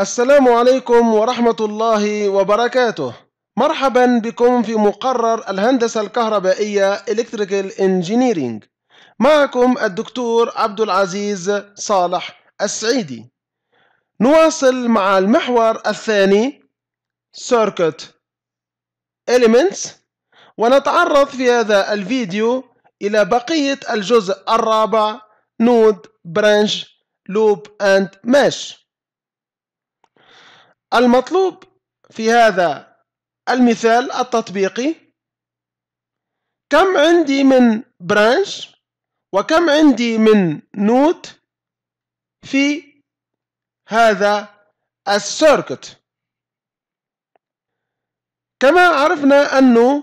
السلام عليكم ورحمة الله وبركاته مرحبا بكم في مقرر الهندسة الكهربائية Electrical Engineering معكم الدكتور عبد العزيز صالح السعيدي نواصل مع المحور الثاني Circuit Elements ونتعرض في هذا الفيديو إلى بقية الجزء الرابع Node Branch Loop and Mesh المطلوب في هذا المثال التطبيقي كم عندي من برانش وكم عندي من نوت في هذا السيركت كما عرفنا أن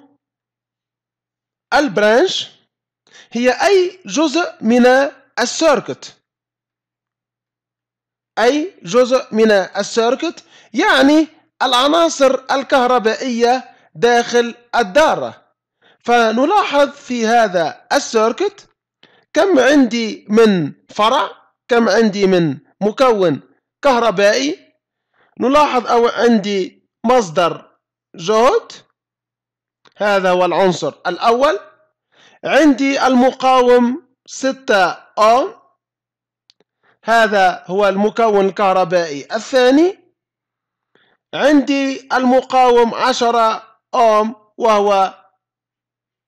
البرانش هي أي جزء من السيركت أي جزء من السيركت يعني العناصر الكهربائية داخل الدارة فنلاحظ في هذا السيركت كم عندي من فرع كم عندي من مكون كهربائي نلاحظ أو عندي مصدر جهد هذا هو العنصر الأول عندي المقاوم 6 أوم هذا هو المكون الكهربائي الثاني عندي المقاوم عشرة أوم وهو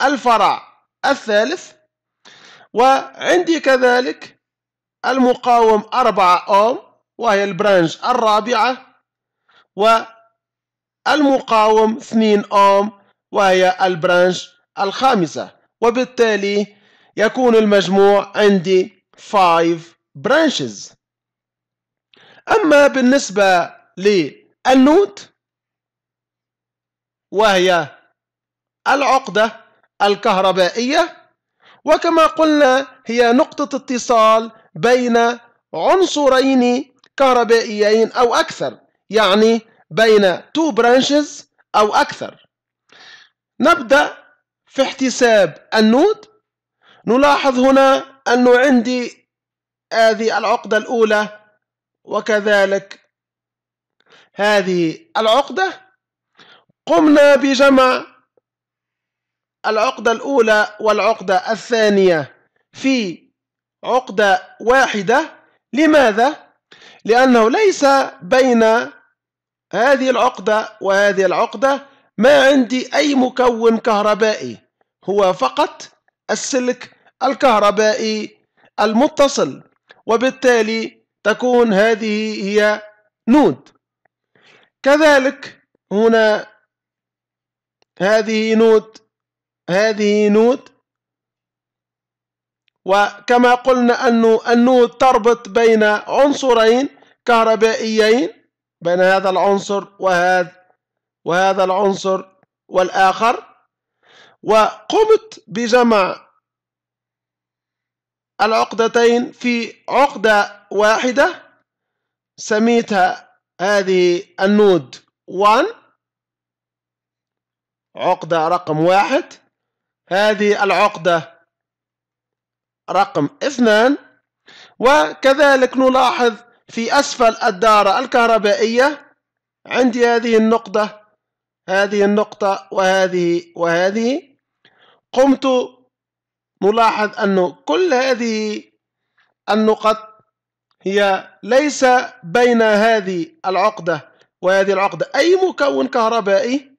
الفرع الثالث وعندي كذلك المقاوم أربعة أوم وهي البرانش الرابعة والمقاوم اثنين أوم وهي البرانش الخامسة وبالتالي يكون المجموع عندي 5 branches أما بالنسبة للنوت وهي العقدة الكهربائية وكما قلنا هي نقطة اتصال بين عنصرين كهربائيين أو أكثر يعني بين two branches أو أكثر نبدأ في احتساب النود نلاحظ هنا أنه عندي هذه العقدة الأولى وكذلك هذه العقدة قمنا بجمع العقدة الأولى والعقدة الثانية في عقدة واحدة لماذا؟ لأنه ليس بين هذه العقدة وهذه العقدة ما عندي أي مكون كهربائي هو فقط السلك الكهربائي المتصل وبالتالي تكون هذه هي نود كذلك هنا هذه نود هذه نود وكما قلنا أن النود تربط بين عنصرين كهربائيين بين هذا العنصر وهذا وهذا العنصر والآخر وقمت بجمع العقدتين في عقدة واحدة سميتها هذه النود 1 عقدة رقم واحد هذه العقدة رقم اثنان وكذلك نلاحظ في أسفل الدارة الكهربائية عندي هذه النقطة هذه النقطة وهذه وهذه قمت نلاحظ أن كل هذه النقط هي ليس بين هذه العقدة وهذه العقدة أي مكون كهربائي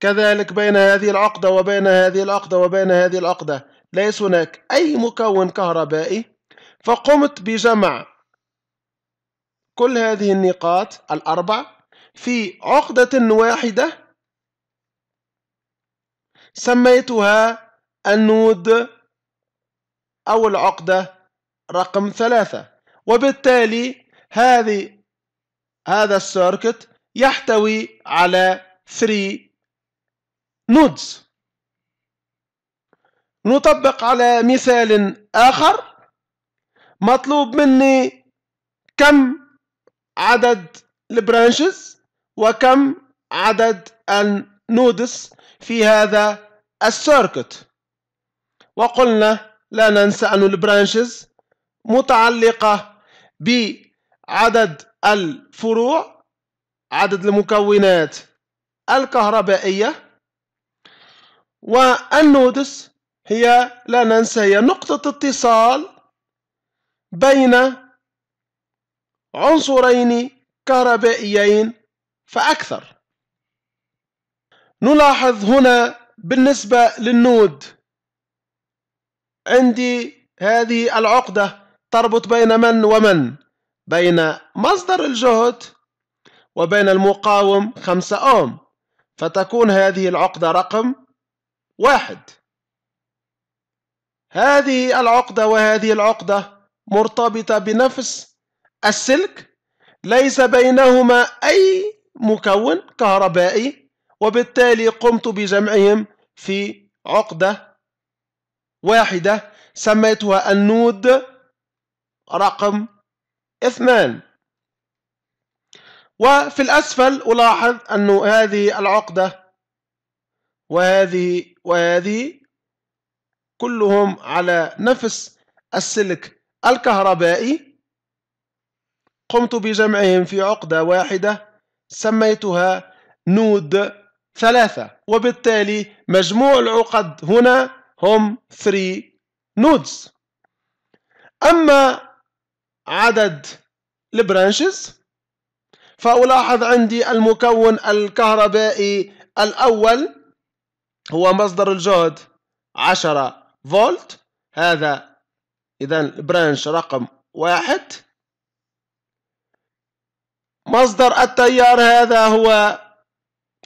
كذلك بين هذه العقدة وبين هذه العقدة وبين هذه العقدة ليس هناك أي مكون كهربائي فقمت بجمع كل هذه النقاط الأربع في عقدة واحدة سميتها النود أو العقدة رقم ثلاثة وبالتالي هذه هذا السيركت يحتوي على 3 نودز نطبق على مثال آخر مطلوب مني كم عدد البرانشز وكم عدد النودس في هذا السيركت وقلنا لا ننسى أن البرانشز متعلقة بعدد الفروع عدد المكونات الكهربائية والنودس هي لا ننسى هي نقطة اتصال بين عنصرين كهربائيين فأكثر نلاحظ هنا بالنسبة للنود عندي هذه العقدة تربط بين من ومن بين مصدر الجهد وبين المقاوم خمسة أوم فتكون هذه العقدة رقم واحد هذه العقدة وهذه العقدة مرتبطة بنفس السلك ليس بينهما أي مكون كهربائي وبالتالي قمت بجمعهم في عقدة واحدة سميتها النود رقم اثنان وفي الأسفل ألاحظ أن هذه العقدة وهذه وهذه كلهم على نفس السلك الكهربائي قمت بجمعهم في عقدة واحدة سميتها نود ثلاثة وبالتالي مجموع العقد هنا هم 3 نودز أما عدد البرانشز فألاحظ عندي المكون الكهربائي الأول هو مصدر الجهد 10 فولت هذا إذا البرانش رقم واحد مصدر التيار هذا هو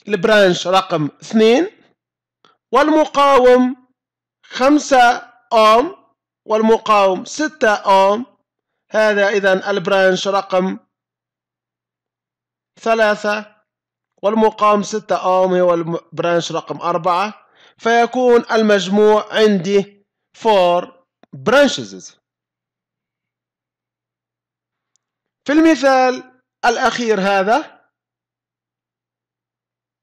البرانش رقم اثنين والمقاوم خمسة أوم والمقاوم ستة أوم هذا إذا البرانش رقم ثلاثة والمقاوم ستة أوم هو البرانش رقم أربعة فيكون المجموع عندي four branches في المثال الأخير هذا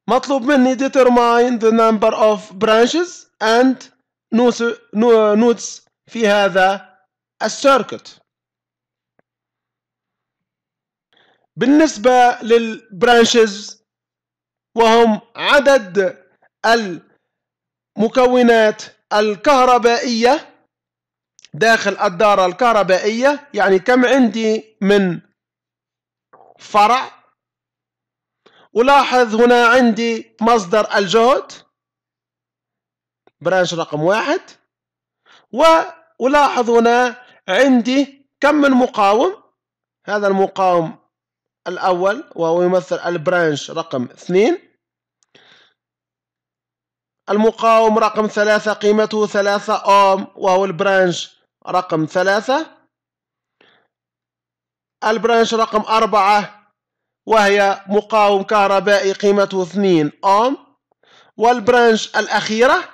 مطلوب مني determine the number of branches and نودز في هذا السيركت بالنسبة للبرانشز وهم عدد المكونات الكهربائية داخل الدارة الكهربائية يعني كم عندي من فرع ألاحظ هنا عندي مصدر الجهد برانش رقم واحد ولاحظ هنا عندي كم من مقاوم هذا المقاوم الأول وهو يمثل البرانش رقم اثنين المقاوم رقم ثلاثة قيمته ثلاثة أوم وهو البرانش رقم ثلاثة البرانش رقم أربعة وهي مقاوم كهربائي قيمته اثنين أوم والبرانش الأخيرة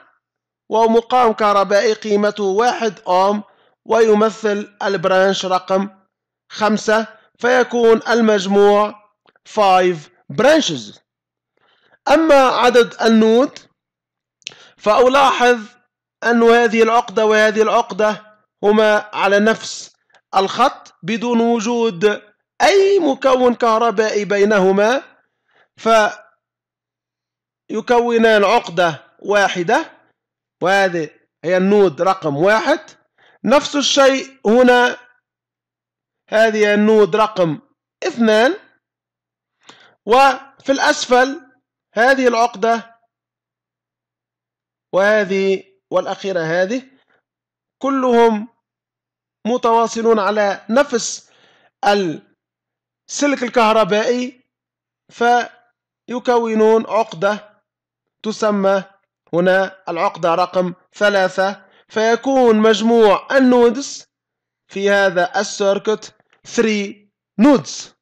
ومقاوم كهربائي قيمته واحد أوم ويمثل البرانش رقم خمسة فيكون المجموع 5 branches أما عدد النود فألاحظ أن هذه العقدة وهذه العقدة هما على نفس الخط بدون وجود أي مكون كهربائي بينهما فيكونان عقدة واحدة وهذه هي النود رقم واحد نفس الشيء هنا هذه النود رقم اثنان وفي الأسفل هذه العقدة وهذه والأخيرة هذه كلهم متواصلون على نفس السلك الكهربائي فيكونون عقدة تسمى هنا العقدة رقم ثلاثة فيكون مجموع النودز في هذا السيركت 3 نودز